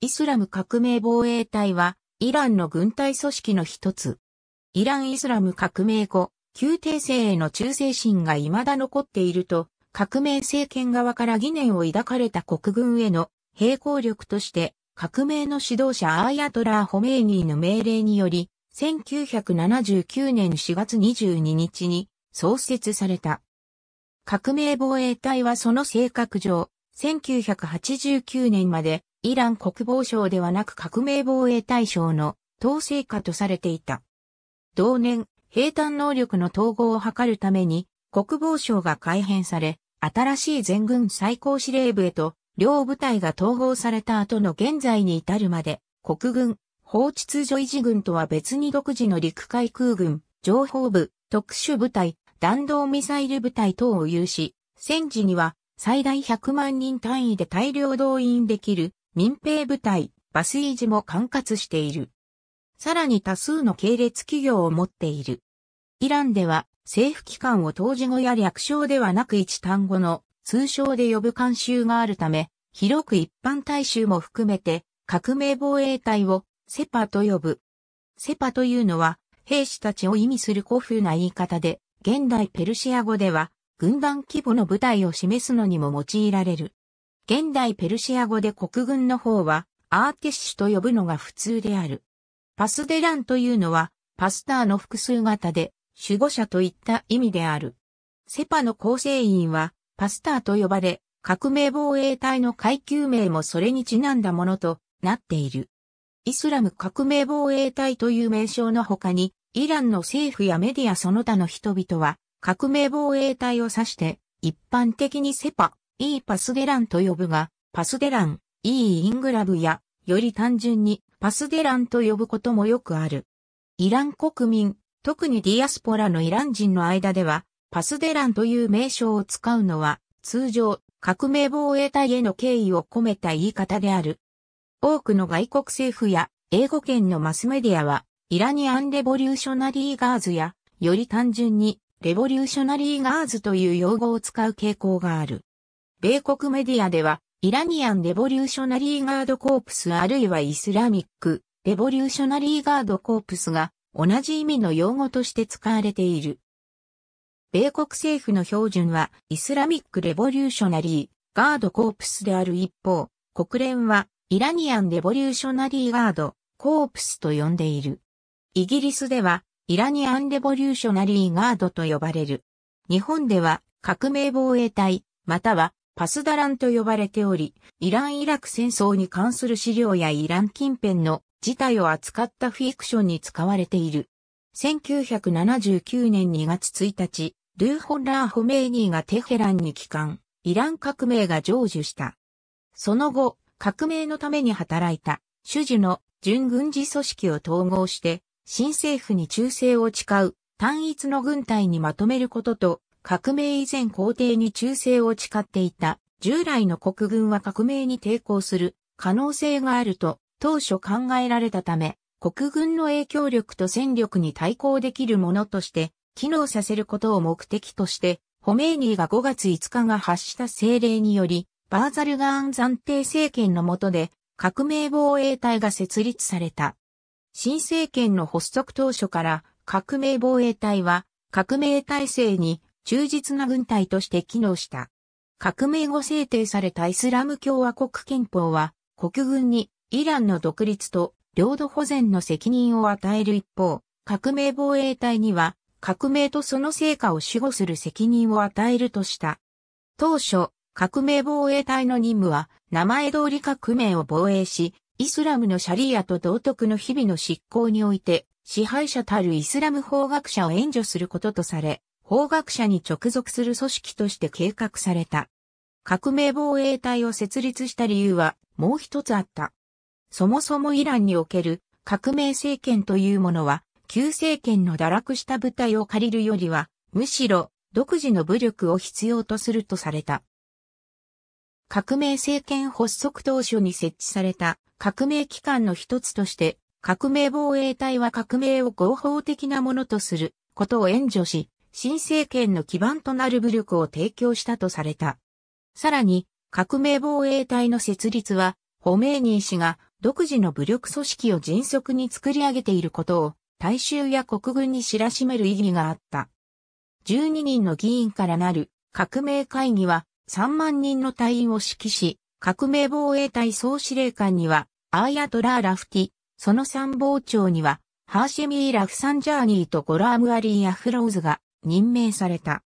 イスラム革命防衛隊は、イランの軍隊組織の一つ。イラン・イスラム革命後、旧帝政への忠誠心が未だ残っていると、革命政権側から疑念を抱かれた国軍への並行力として、革命の指導者アーヤトラー・ホメイニーの命令により、1979年4月22日に創設された。革命防衛隊はその性格上、1989年までイラン国防省ではなく革命防衛大将の統制下とされていた。同年、兵坦能力の統合を図るために、国防省が改編され、新しい全軍最高司令部へと、両部隊が統合された後の現在に至るまで、国軍、法秩序維持軍とは別に独自の陸海空軍、情報部、特殊部隊、弾道ミサイル部隊等を有し、戦時には最大100万人単位で大量動員できる民兵部隊、バスイージも管轄している。さらに多数の系列企業を持っている。イランでは政府機関を当時語や略称ではなく一単語の通称で呼ぶ慣習があるため、広く一般大衆も含めて革命防衛隊をセパと呼ぶ。セパというのは兵士たちを意味する古風な言い方で、現代ペルシア語では軍団規模の部隊を示すのにも用いられる。現代ペルシア語で国軍の方はアーティッシュと呼ぶのが普通である。パスデランというのはパスターの複数型で守護者といった意味である。セパの構成員はパスターと呼ばれ、革命防衛隊の階級名もそれにちなんだものとなっている。イスラム革命防衛隊という名称の他に、イランの政府やメディアその他の人々は、革命防衛隊を指して、一般的にセパいいパスデランと呼ぶが、パスデラン、いいイングラブや、より単純にパスデランと呼ぶこともよくある。イラン国民、特にディアスポラのイラン人の間では、パスデランという名称を使うのは、通常、革命防衛隊への敬意を込めた言い方である。多くの外国政府や英語圏のマスメディアは、イラニアンレボリューショナリーガーズや、より単純に、レボリューショナリーガーズという用語を使う傾向がある。米国メディアでは、イラニアン・レボリューショナリー・ガード・コープスあるいはイスラミック・レボリューショナリー・ガード・コープスが同じ意味の用語として使われている。米国政府の標準はイスラミック・レボリューショナリー・ガード・コープスである一方、国連はイラニアン・レボリューショナリー・ガード・コープスと呼んでいる。イギリスではイラニアン・レボリューショナリー・ガードと呼ばれる。日本では革命防衛隊、またはパスダランと呼ばれており、イラン・イラク戦争に関する資料やイラン近辺の事態を扱ったフィクションに使われている。1979年2月1日、ルーホン・ラー・ホメイニーがテヘランに帰還、イラン革命が成就した。その後、革命のために働いた、主事の準軍事組織を統合して、新政府に忠誠を誓う単一の軍隊にまとめることと革命以前皇帝に忠誠を誓っていた、従来の国軍は革命に抵抗する可能性があると当初考えられたため、国軍の影響力と戦力に対抗できるものとして機能させることを目的として、ホメーニーが5月5日が発した政令により、バーザルガーン暫定政権の下で革命防衛隊が設立された。新政権の発足当初から革命防衛隊は革命体制に忠実な軍隊として機能した。革命後制定されたイスラム共和国憲法は、国軍にイランの独立と領土保全の責任を与える一方、革命防衛隊には革命とその成果を守護する責任を与えるとした。当初、革命防衛隊の任務は名前通り革命を防衛し、イスラムのシャリアと道徳の日々の執行において、支配者たるイスラム法学者を援助することとされ、法学者に直属する組織として計画された。革命防衛隊を設立した理由はもう一つあった。そもそもイランにおける革命政権というものは、旧政権の堕落した部隊を借りるよりは、むしろ独自の武力を必要とするとされた。革命政権発足当初に設置された革命機関の一つとして、革命防衛隊は革命を合法的なものとすることを援助し、新政権の基盤となる武力を提供したとされた。さらに、革命防衛隊の設立は、ホメーニー氏が独自の武力組織を迅速に作り上げていることを、大衆や国軍に知らしめる意義があった。12人の議員からなる革命会議は3万人の隊員を指揮し、革命防衛隊総司令官にはアーヤトラー・ラフティ、その参謀長にはハーシェミー・ラフサンジャーニーとゴラーム・アリー・アフローズが任命された。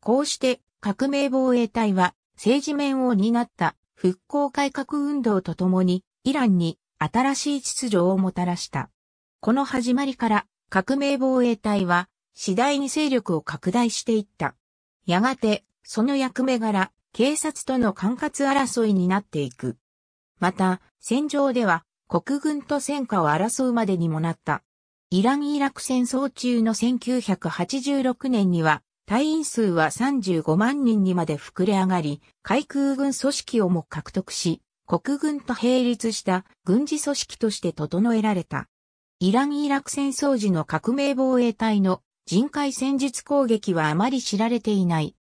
こうして革命防衛隊は政治面を担った復興改革運動とともにイランに新しい秩序をもたらした。この始まりから革命防衛隊は次第に勢力を拡大していった。やがてその役目柄警察との管轄争いになっていく。また戦場では国軍と戦火を争うまでにもなった。イラン・イラク戦争中の1986年には、隊員数は35万人にまで膨れ上がり、海空軍組織をも獲得し、国軍と並立した軍事組織として整えられた。イラン・イラク戦争時の革命防衛隊の人海戦術攻撃はあまり知られていない。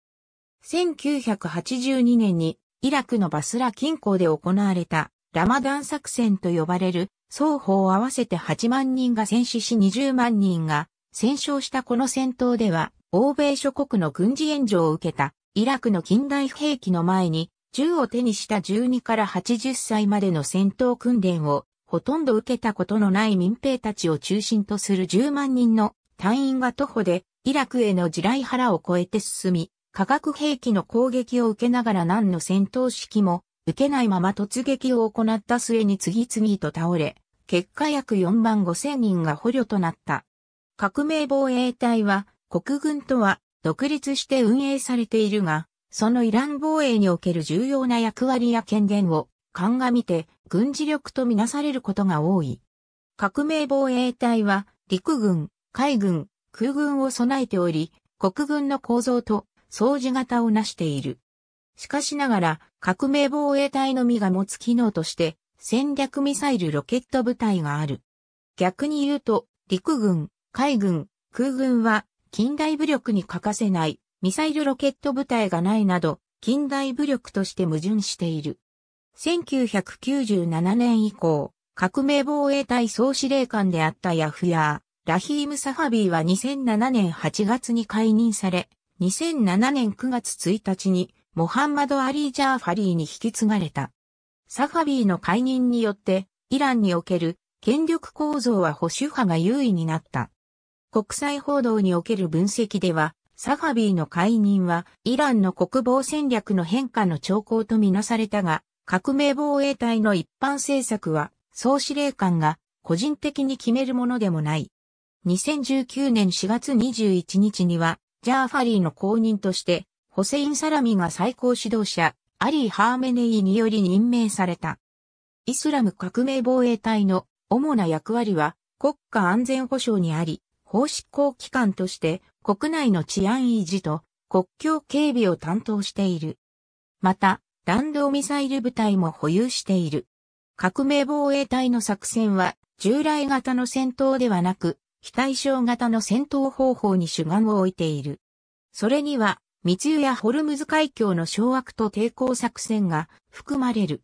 1982年にイラクのバスラ近郊で行われたラマダン作戦と呼ばれる双方合わせて8万人が戦死し20万人が戦勝したこの戦闘では、欧米諸国の軍事援助を受けたイラクの近代兵器の前に、銃を手にした12から80歳までの戦闘訓練をほとんど受けたことのない民兵たちを中心とする10万人の隊員が徒歩でイラクへの地雷腹を越えて進み、化学兵器の攻撃を受けながら何の戦闘式も受けないまま突撃を行った末に次々と倒れ、結果約4万5千人が捕虜となった。革命防衛隊は国軍とは独立して運営されているが、そのイラン防衛における重要な役割や権限を鑑みて軍事力とみなされることが多い。革命防衛隊は陸軍、海軍、空軍を備えており、国軍の構造と掃除型を成している。しかしながら、革命防衛隊のみが持つ機能として、戦略ミサイルロケット部隊がある。逆に言うと、陸軍、海軍、空軍は、近代武力に欠かせない、ミサイルロケット部隊がないなど、近代武力として矛盾している。1997年以降、革命防衛隊総司令官であったヤフヤー、ラヒーム・サハビーは2007年8月に解任され、2007年9月1日にモハンマド・アリー・ジャーファリーに引き継がれた。サファビーの解任によって、イランにおける権力構造は保守派が優位になった。国際報道における分析では、サファビーの解任は、イランの国防戦略の変化の兆候とみなされたが、革命防衛隊の一般政策は、総司令官が個人的に決めるものでもない。2019年4月21日には、ジャーファリーの後任として、ホセイン・サラミが最高指導者、アリー・ハーメネイにより任命された。イスラム革命防衛隊の主な役割は国家安全保障にあり、法執行機関として国内の治安維持と国境警備を担当している。また、弾道ミサイル部隊も保有している。革命防衛隊の作戦は従来型の戦闘ではなく、非対称型の戦闘方法に主眼を置いている。それには密輸やホルムズ海峡の掌握と抵抗作戦が含まれる。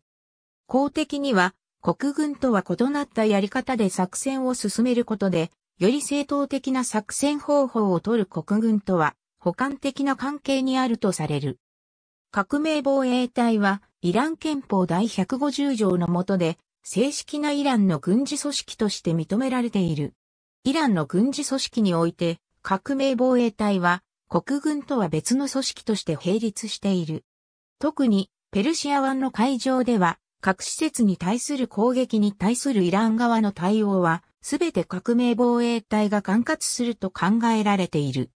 公的には国軍とは異なったやり方で作戦を進めることで、より正当的な作戦方法をとる国軍とは補完的な関係にあるとされる。革命防衛隊はイラン憲法第150条の下で正式なイランの軍事組織として認められている。イランの軍事組織において革命防衛隊は国軍とは別の組織として並立している。特に、ペルシア湾の海上では、核施設に対する攻撃に対するイラン側の対応は、すべて革命防衛隊が管轄すると考えられている。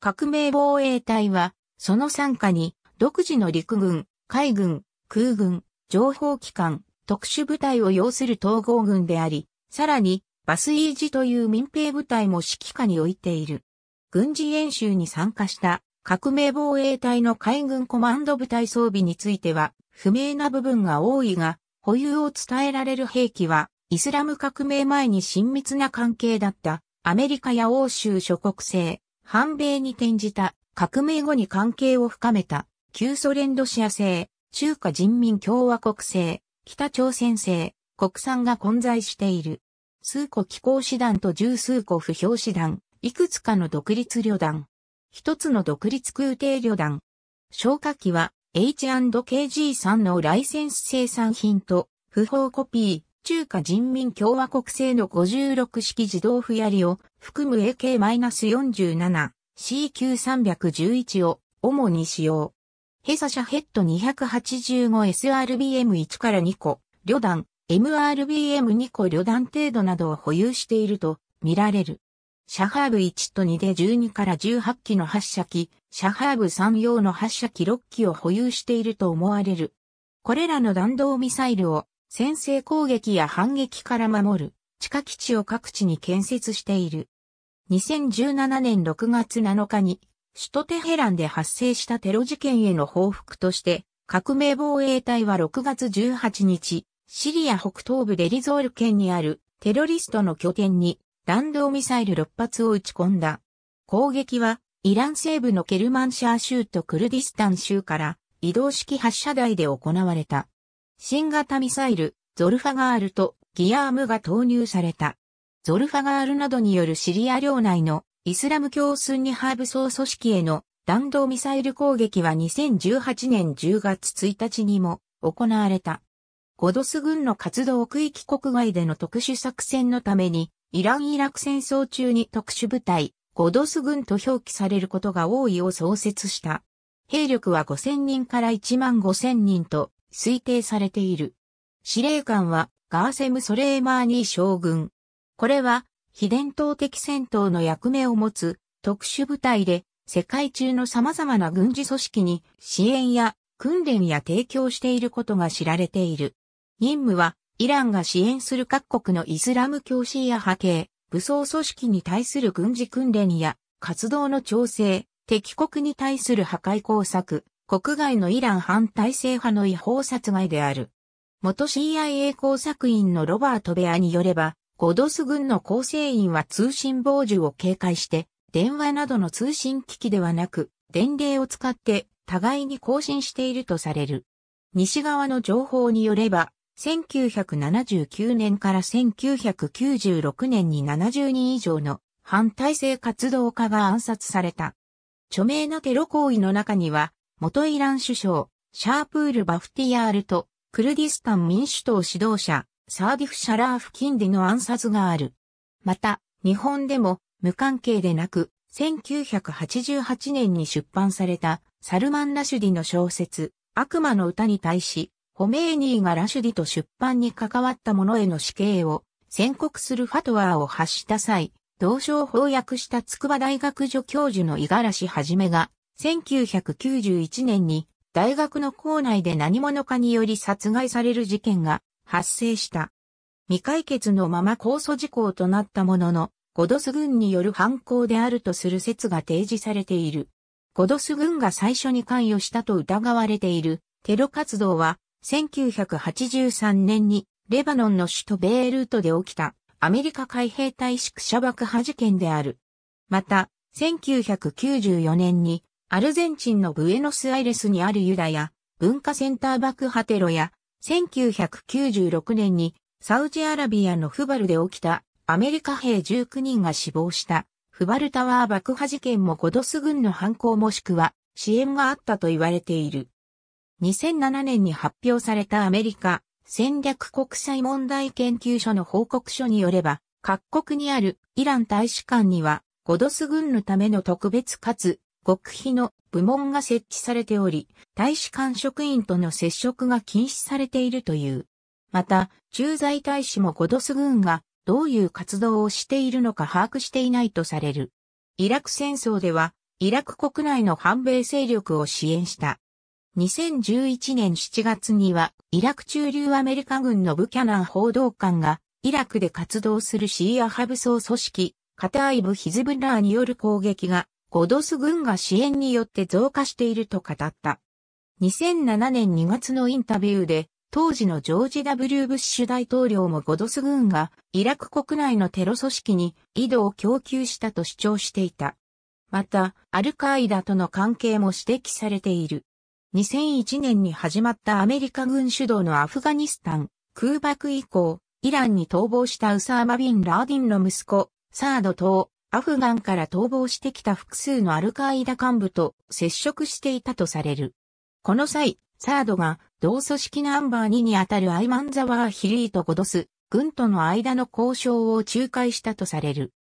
革命防衛隊は、その傘下に、独自の陸軍、海軍、空軍、情報機関、特殊部隊を要する統合軍であり、さらに、バスイージという民兵部隊も指揮下に置いている。軍事演習に参加した革命防衛隊の海軍コマンド部隊装備については不明な部分が多いが、保有を伝えられる兵器はイスラム革命前に親密な関係だったアメリカや欧州諸国製、反米に転じた革命後に関係を深めた旧ソ連ロシア製、中華人民共和国製、北朝鮮製、国産が混在している。数個機構師団と十数個不評師団、いくつかの独立旅団、一つの独立空挺旅団、消火器は H&KG3 のライセンス生産品と不法コピー、中華人民共和国製の56式自動不槍を含む AK-47、CQ311 を主に使用。ヘサシャヘッド 285SRBM1 から2個、旅団、MRBM2 個旅団程度などを保有していると見られる。シャハーブ1と2で12から18機の発射機、シャハーブ3用の発射機6機を保有していると思われる。これらの弾道ミサイルを先制攻撃や反撃から守る地下基地を各地に建設している。2017年6月7日に首都テヘランで発生したテロ事件への報復として革命防衛隊は6月18日、シリア北東部デリゾール県にあるテロリストの拠点に弾道ミサイル6発を撃ち込んだ。攻撃は、イラン西部のケルマンシャー州とクルディスタン州から移動式発射台で行われた。新型ミサイル、ゾルファガールとギアームが投入された。ゾルファガールなどによるシリア領内のイスラム教スンニ派武装組織への弾道ミサイル攻撃は2018年10月1日にも行われた。ゴドス軍の活動区域国外での特殊作戦のためにイラン・イラク戦争中に特殊部隊、ゴドス軍と表記されることが多いを創設した。兵力は5000人から1万5000人と推定されている。司令官はガーセム・ソレーマーニー将軍。これは非伝統的戦闘の役目を持つ特殊部隊で世界中の様々な軍事組織に支援や訓練や提供していることが知られている。任務はイランが支援する各国のイスラム教シーア派系、武装組織に対する軍事訓練や活動の調整、敵国に対する破壊工作、国外のイラン反体制派の違法殺害である。元 CIA 工作員のロバート・ベアによれば、ゴドス軍の構成員は通信傍受を警戒して、電話などの通信機器ではなく、伝令を使って互いに更新しているとされる。西側の情報によれば、1979年から1996年に70人以上の反体制活動家が暗殺された。著名なテロ行為の中には、元イラン首相、シャープール・バフティヤールと、クルディスタン民主党指導者、サーディフ・シャラーフ・キンディの暗殺がある。また、日本でも無関係でなく、1988年に出版されたサルマン・ラシュディの小説、悪魔の歌に対し、ホメーニーがラシュディと出版に関わった者への死刑を宣告するファトワーを発した際、同を翻訳した筑波大学助教授の五十嵐はじめが、1991年に大学の校内で何者かにより殺害される事件が発生した。未解決のまま控訴事項となったものの、ゴドス軍による犯行であるとする説が提示されている。ゴドス軍が最初に関与したと疑われているテロ活動は1983年にレバノンの首都ベイルートで起きたアメリカ海兵隊宿舎爆破事件である。また、1994年にアルゼンチンのブエノスアイレスにあるユダヤ文化センター爆破テロや、1996年にサウジアラビアのフバルで起きたアメリカ兵19人が死亡したフバルタワー爆破事件もゴドス軍の犯行もしくは支援があったと言われている。2007年に発表されたアメリカ戦略国際問題研究所の報告書によれば、各国にあるイラン大使館には、ゴドス軍のための特別かつ極秘の部門が設置されており、大使館職員との接触が禁止されているという。また、駐在大使もゴドス軍がどういう活動をしているのか把握していないとされる。イラク戦争では、イラク国内の反米勢力を支援した2011年7月には、イラク駐留アメリカ軍のブキャナン報道官が、イラクで活動するシーア派武装組織、カタイブ・ヒズブラーによる攻撃が、ゴドス軍が支援によって増加していると語った。2007年2月のインタビューで、当時のジョージ・ W・ ブッシュ大統領もゴドス軍がイラク国内のテロ組織に井戸を供給したと主張していた。また、アルカイダとの関係も指摘されている。2001年に始まったアメリカ軍主導のアフガニスタン空爆以降、イランに逃亡したウサーマ・ビン・ラーディンの息子、サードと、アフガンから逃亡してきた複数のアルカイダ幹部と接触していたとされる。この際、サードが同組織ナンバー2にあたるアイマンザワーヒリーとゴドス、軍との間の交渉を仲介したとされる。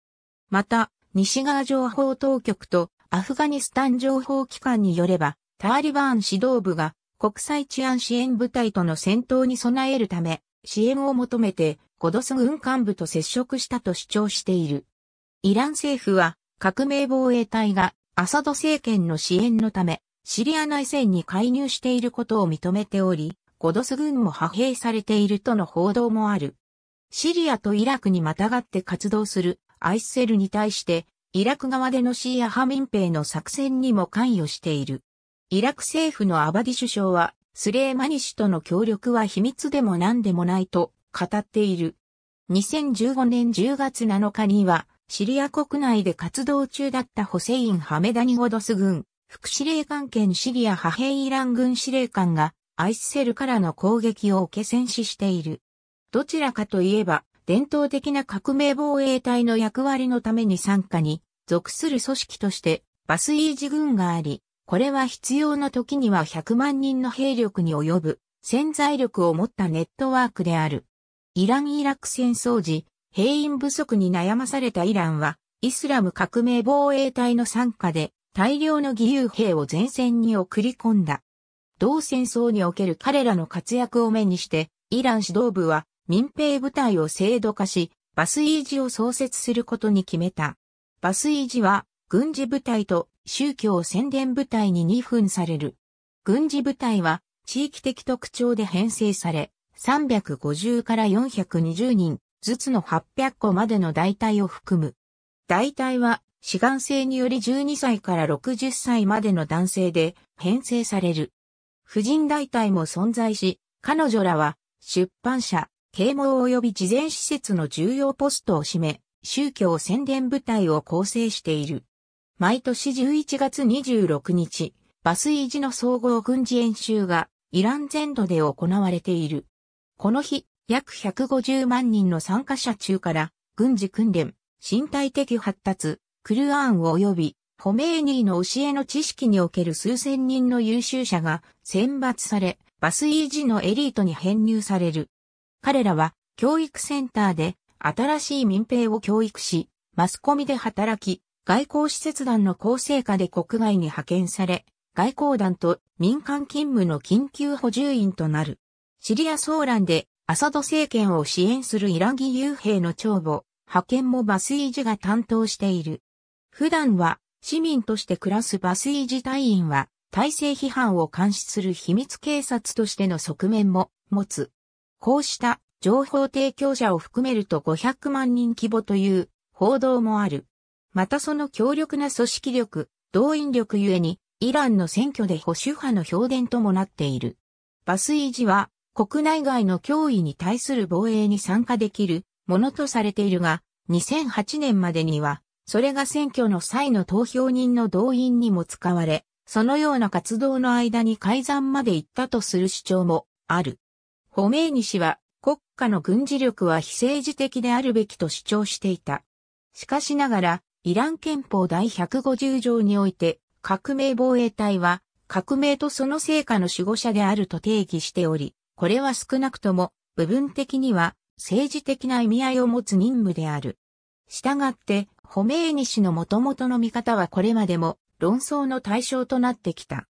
また、西側情報当局とアフガニスタン情報機関によれば、ターリバーン指導部が国際治安支援部隊との戦闘に備えるため支援を求めてゴドス軍幹部と接触したと主張している。イラン政府は革命防衛隊がアサド政権の支援のためシリア内戦に介入していることを認めており、ゴドス軍も派兵されているとの報道もある。シリアとイラクにまたがって活動するアイスセルに対して、イラク側でのシーア派民兵の作戦にも関与している。イラク政府のアバディ首相は、スレーマニ氏との協力は秘密でも何でもないと語っている。2015年10月7日には、シリア国内で活動中だったホセイン・ハメダニゴドス軍、副司令官兼シリア派兵イラン軍司令官が、アイスセルからの攻撃を受け戦死している。どちらかといえば、伝統的な革命防衛隊の役割のために参加に、属する組織として、バスイージ軍があり、これは必要な時には100万人の兵力に及ぶ潜在力を持ったネットワークである。イラン・イラク戦争時、兵員不足に悩まされたイランは、イスラム革命防衛隊の参加で大量の義勇兵を前線に送り込んだ。同戦争における彼らの活躍を目にして、イラン指導部は民兵部隊を制度化し、バスイージを創設することに決めた。バスイージは軍事部隊と宗教宣伝部隊に2分される。軍事部隊は地域的特徴で編成され、350から420人ずつの800個までの大隊を含む。大隊は志願制により12歳から60歳までの男性で編成される。婦人大隊も存在し、彼女らは出版社、啓蒙及び事前施設の重要ポストを占め、宗教宣伝部隊を構成している。毎年11月26日、バスージの総合軍事演習がイラン全土で行われている。この日、約150万人の参加者中から、軍事訓練、身体的発達、クルアーン及び、ホメーニーの教えの知識における数千人の優秀者が選抜され、バスイージのエリートに編入される。彼らは教育センターで新しい民兵を教育し、マスコミで働き、外交使節団の構成下で国外に派遣され、外交団と民間勤務の緊急補充員となる。シリア騒乱でアサド政権を支援するイラギ遊兵の長母、派遣もバスイージが担当している。普段は市民として暮らすバスイージ隊員は体制批判を監視する秘密警察としての側面も持つ。こうした情報提供者を含めると500万人規模という報道もある。またその強力な組織力、動員力ゆえに、イランの選挙で保守派の評伝ともなっている。バスイージは、国内外の脅威に対する防衛に参加できるものとされているが、2008年までには、それが選挙の際の投票人の動員にも使われ、そのような活動の間に改ざんまで行ったとする主張もある。ホメイニ氏は国家の軍事力は非政治的であるべきと主張していた。しかしながら、イラン憲法第150条において、革命防衛隊は、革命とその成果の守護者であると定義しており、これは少なくとも、部分的には、政治的な意味合いを持つ任務である。したがって、ホメーニ氏の元々の見方はこれまでも論争の対象となってきた。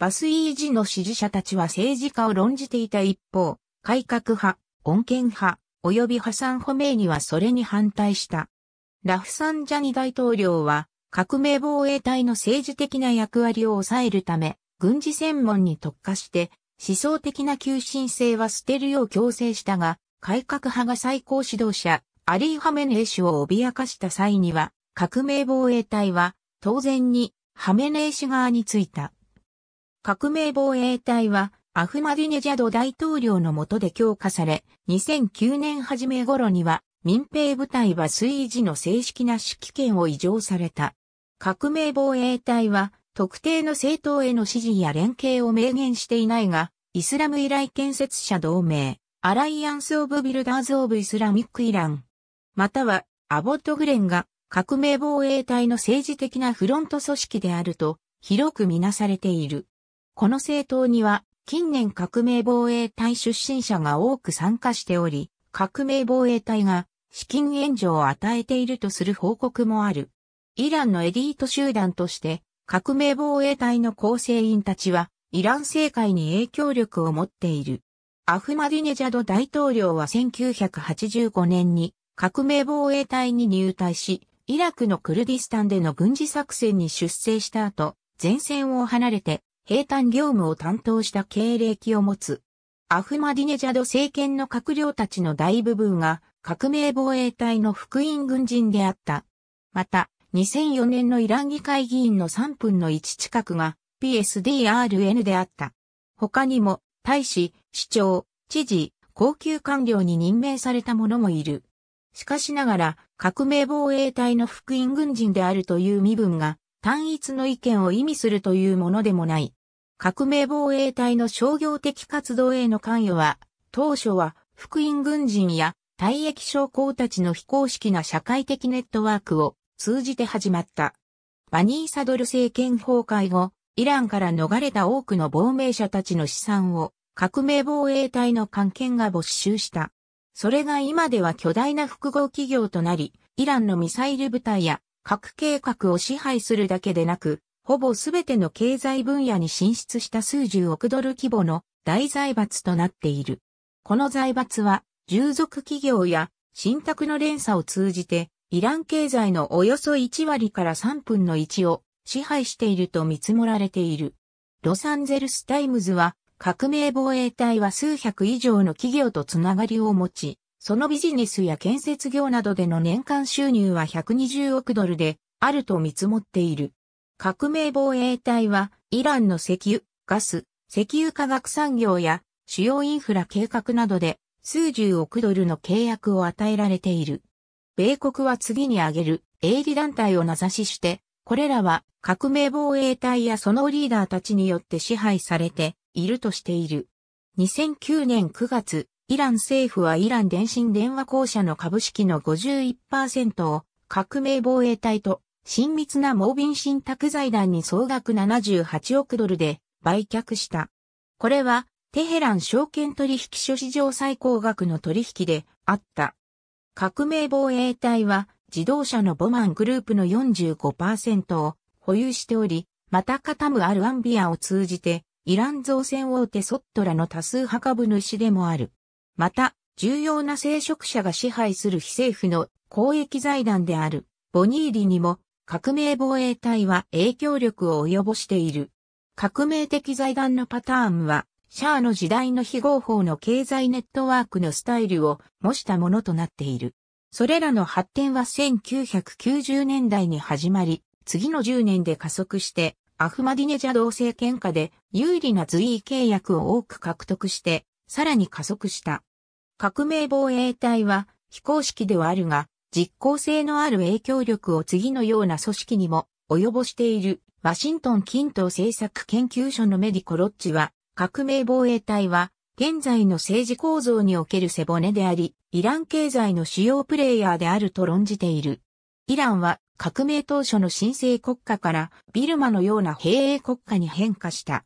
バスイージの支持者たちは政治家を論じていた一方、改革派、穏健派、及び破産ホメーニはそれに反対した。ラフサンジャニ大統領は、革命防衛隊の政治的な役割を抑えるため、軍事専門に特化して、思想的な急進性は捨てるよう強制したが、改革派が最高指導者、アリー・ハメネイ氏を脅かした際には、革命防衛隊は、当然に、ハメネイ氏側についた。革命防衛隊は、アフマディネジャド大統領の下で強化され、2009年初め頃には、民兵部隊は水位時の正式な指揮権を移譲された。革命防衛隊は特定の政党への支持や連携を明言していないが、イスラム以来建設者同盟、アライアンス・オブ・ビルダーズ・オブ・イスラミック・イラン、またはアボット・グレンが革命防衛隊の政治的なフロント組織であると広くみなされている。この政党には近年革命防衛隊出身者が多く参加しており、革命防衛隊が資金援助を与えているとする報告もある。イランのエリート集団として革命防衛隊の構成員たちはイラン政界に影響力を持っている。アフマディネジャド大統領は1985年に革命防衛隊に入隊し、イラクのクルディスタンでの軍事作戦に出征した後、前線を離れて、兵隊業務を担当した経歴を持つ。アフマディネジャド政権の閣僚たちの大部分が革命防衛隊の福音軍人であった。また、2004年のイラン議会議員の3分の1近くが PSDRN であった。他にも、大使、市長、知事、高級官僚に任命された者もいる。しかしながら、革命防衛隊の福音軍人であるという身分が、単一の意見を意味するというものでもない。革命防衛隊の商業的活動への関与は、当初は福音軍人や退役将校たちの非公式な社会的ネットワークを通じて始まった。バニーサドル政権崩壊後、イランから逃れた多くの亡命者たちの資産を革命防衛隊の関係が没収した。それが今では巨大な複合企業となり、イランのミサイル部隊や核計画を支配するだけでなく、ほぼすべての経済分野に進出した数十億ドル規模の大財閥となっている。この財閥は、従属企業や信託の連鎖を通じて、イラン経済のおよそ1割から3分の1を支配していると見積もられている。ロサンゼルスタイムズは、革命防衛隊は数百以上の企業とつながりを持ち、そのビジネスや建設業などでの年間収入は120億ドルであると見積もっている。革命防衛隊は、イランの石油、ガス、石油化学産業や主要インフラ計画などで数十億ドルの契約を与えられている。米国は次に挙げる営利団体を名指しして、これらは革命防衛隊やそのリーダーたちによって支配されているとしている。2009年9月、イラン政府はイラン電信電話公社の株式の51%を革命防衛隊と親密なモービン信託財団に総額78億ドルで売却した。これは、テヘラン証券取引所史上最高額の取引であった。革命防衛隊は自動車のボマングループの45%を保有しており、またカタム・アル・アンビアを通じてイラン造船大手ソットラの多数派株主でもある。また、重要な聖職者が支配する非政府の公益財団であるボニーリにも革命防衛隊は影響力を及ぼしている。革命的財団のパターンは、シャアの時代の非合法の経済ネットワークのスタイルを模したものとなっている。それらの発展は1990年代に始まり、次の10年で加速して、アフマディネジャ同政権下で有利な随意契約を多く獲得して、さらに加速した。革命防衛隊は非公式ではあるが、実効性のある影響力を次のような組織にも及ぼしている。ワシントン近等政策研究所のメディコロッチは、革命防衛隊は、現在の政治構造における背骨であり、イラン経済の主要プレイヤーであると論じている。イランは革命当初の新生国家からビルマのような兵営国家に変化した。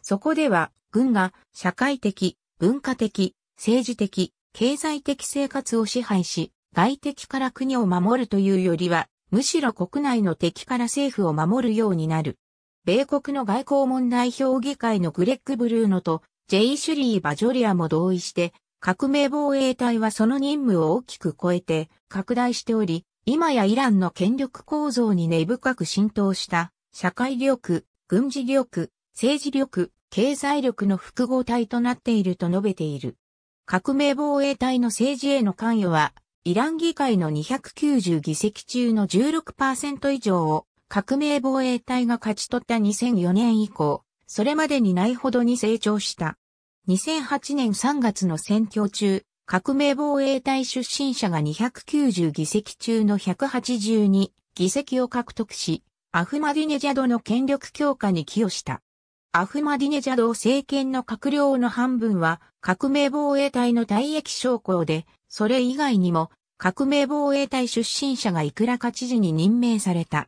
そこでは軍が社会的、文化的、政治的、経済的生活を支配し、外敵から国を守るというよりは、むしろ国内の敵から政府を守るようになる。米国の外交問題評議会のグレッグ・ブルーノとジェイ・シュリー・バジョリアも同意して、革命防衛隊はその任務を大きく超えて拡大しており、今やイランの権力構造に根深く浸透した社会力、軍事力、政治力、経済力の複合体となっていると述べている。革命防衛隊の政治への関与はイラン議会の290議席中の16%以上を革命防衛隊が勝ち取った2004年以降、それまでにないほどに成長した。2008年3月の選挙中、革命防衛隊出身者が290議席中の182議席を獲得し、アフマディネジャドの権力強化に寄与した。アフマディネジャド政権の閣僚の半分は革命防衛隊の退役将校で、それ以外にも革命防衛隊出身者がいくらか知事に任命された。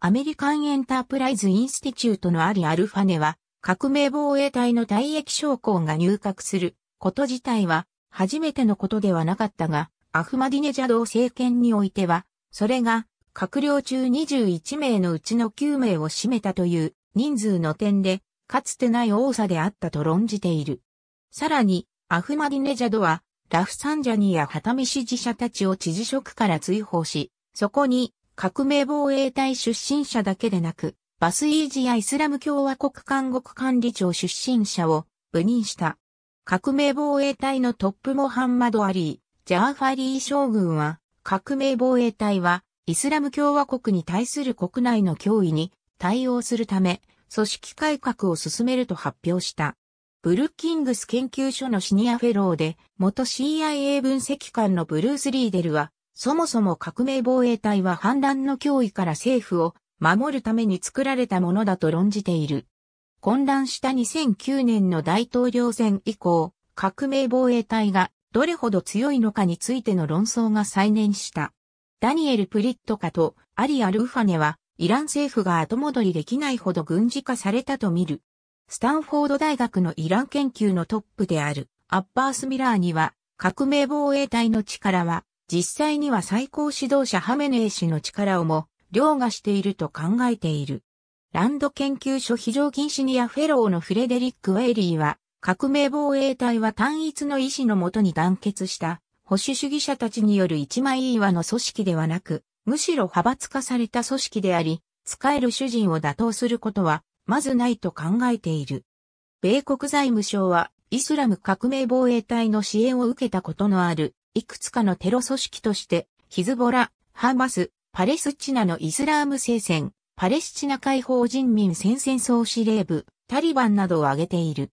アメリカンエンタープライズインスティチュートのアリ・アルファネは、革命防衛隊の退役将校が入閣すること自体は初めてのことではなかったが、アフマディネジャド政権においては、それが閣僚中21名のうちの9名を占めたという人数の点でかつてない多さであったと論じている。さらに、アフマディネジャドは、ラフサンジャニや旗ミ支持者たちを知事職から追放し、そこに、革命防衛隊出身者だけでなく、バスイージやイスラム共和国監獄管理庁出身者を部任した。革命防衛隊のトップモハンマド・アリー、ジャーファリー将軍は、革命防衛隊は、イスラム共和国に対する国内の脅威に対応するため、組織改革を進めると発表した。ブルッキングス研究所のシニアフェローで、元 CIA 分析官のブルース・リーデルは、そもそも革命防衛隊は反乱の脅威から政府を守るために作られたものだと論じている。混乱した2009年の大統領選以降、革命防衛隊がどれほど強いのかについての論争が再燃した。ダニエル・プリットカとアリア・ルファネはイラン政府が後戻りできないほど軍事化されたと見る。スタンフォード大学のイラン研究のトップであるアッバース・ミラーには革命防衛隊の力は実際には最高指導者ハメネイ氏の力をも凌駕していると考えている。ランド研究所非常勤シニアフェローのフレデリック・ウェイリーは革命防衛隊は単一の意志のもとに団結した保守主義者たちによる一枚岩の組織ではなくむしろ派閥化された組織であり、使える主人を打倒することは、まずないと考えている。米国財務省は、イスラム革命防衛隊の支援を受けたことのある、いくつかのテロ組織として、ヒズボラ、ハマス、パレスチナのイスラーム聖戦、パレスチナ解放人民戦線総司令部、タリバンなどを挙げている。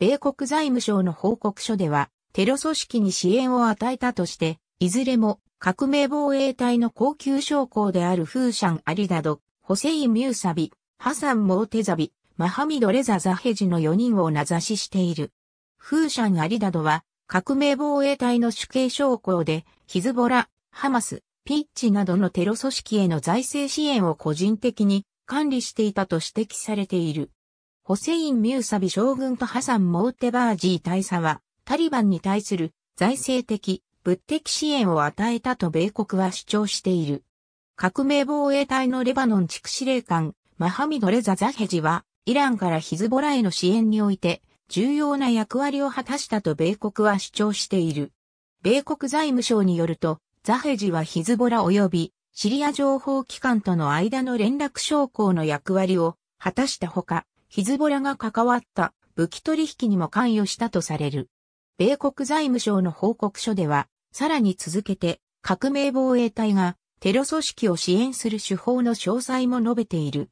米国財務省の報告書では、テロ組織に支援を与えたとして、いずれも革命防衛隊の高級将校であるフーシャン・アリダド、ホセイ・ミューサビ、ハサン・モーテザビ、マハミド・レザ・ザヘジの4人を名指ししている。フーシャン・アリダドは、革命防衛隊の主計将校で、ヒズボラ、ハマス、ピッチなどのテロ組織への財政支援を個人的に管理していたと指摘されている。ホセイン・ミューサビ将軍とハサン・モーテバージー大佐は、タリバンに対する財政的、物的支援を与えたと米国は主張している。革命防衛隊のレバノン地区司令官、マハミド・レザ・ザヘジは、イランからヒズボラへの支援において、重要な役割を果たしたと米国は主張している。米国財務省によると、ザヘジはヒズボラ及びシリア情報機関との間の連絡将校の役割を果たしたほか、ヒズボラが関わった武器取引にも関与したとされる。米国財務省の報告書では、さらに続けて、革命防衛隊がテロ組織を支援する手法の詳細も述べている。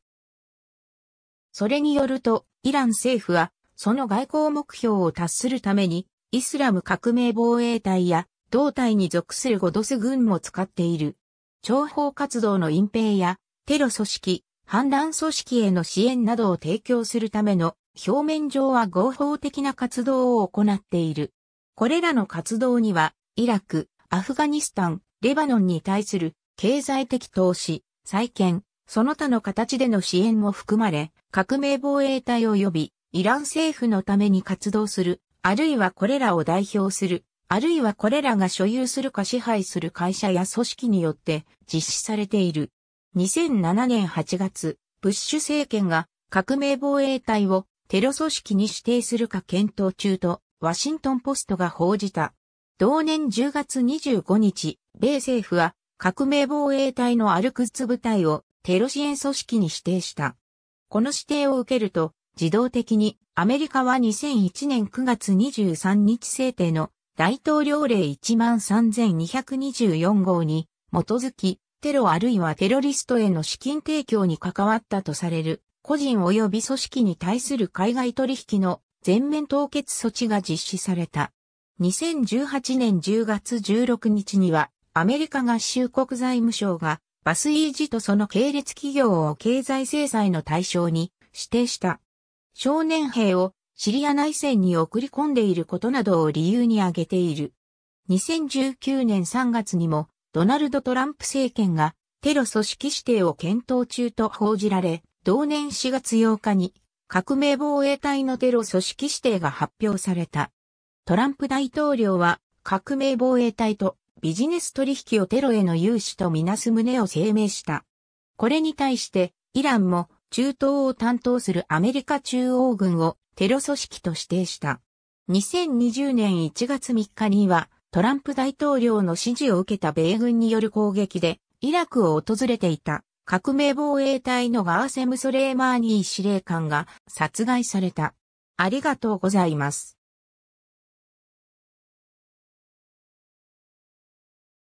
それによると、イラン政府は、その外交目標を達するために、イスラム革命防衛隊や、同隊に属するゴドス軍も使っている。諜報活動の隠蔽や、テロ組織、反乱組織への支援などを提供するための、表面上は合法的な活動を行っている。これらの活動には、イラク、アフガニスタン、レバノンに対する経済的投資、再建、その他の形での支援も含まれ、革命防衛隊及びイラン政府のために活動する、あるいはこれらを代表する、あるいはこれらが所有するか支配する会社や組織によって実施されている。2007年8月、ブッシュ政権が革命防衛隊をテロ組織に指定するか検討中とワシントンポストが報じた。同年10月25日、米政府は革命防衛隊のアルクツ部隊をテロ支援組織に指定した。この指定を受けると、自動的にアメリカは2001年9月23日制定の大統領令13224号に基づき、テロあるいはテロリストへの資金提供に関わったとされる個人及び組織に対する海外取引の全面凍結措置が実施された。2018年10月16日には、アメリカ合衆国財務省が、バスイージとその系列企業を経済制裁の対象に指定した。少年兵をシリア内戦に送り込んでいることなどを理由に挙げている。2019年3月にも、ドナルド・トランプ政権がテロ組織指定を検討中と報じられ、同年4月8日に革命防衛隊のテロ組織指定が発表された。トランプ大統領は革命防衛隊とビジネス取引をテロへの融資とみなす旨を声明した。これに対してイランも中東を担当するアメリカ中央軍をテロ組織と指定した。2020年1月3日にはトランプ大統領の指示を受けた米軍による攻撃でイラクを訪れていた革命防衛隊のガーセム・ソレーマーニー司令官が殺害された。ありがとうございます。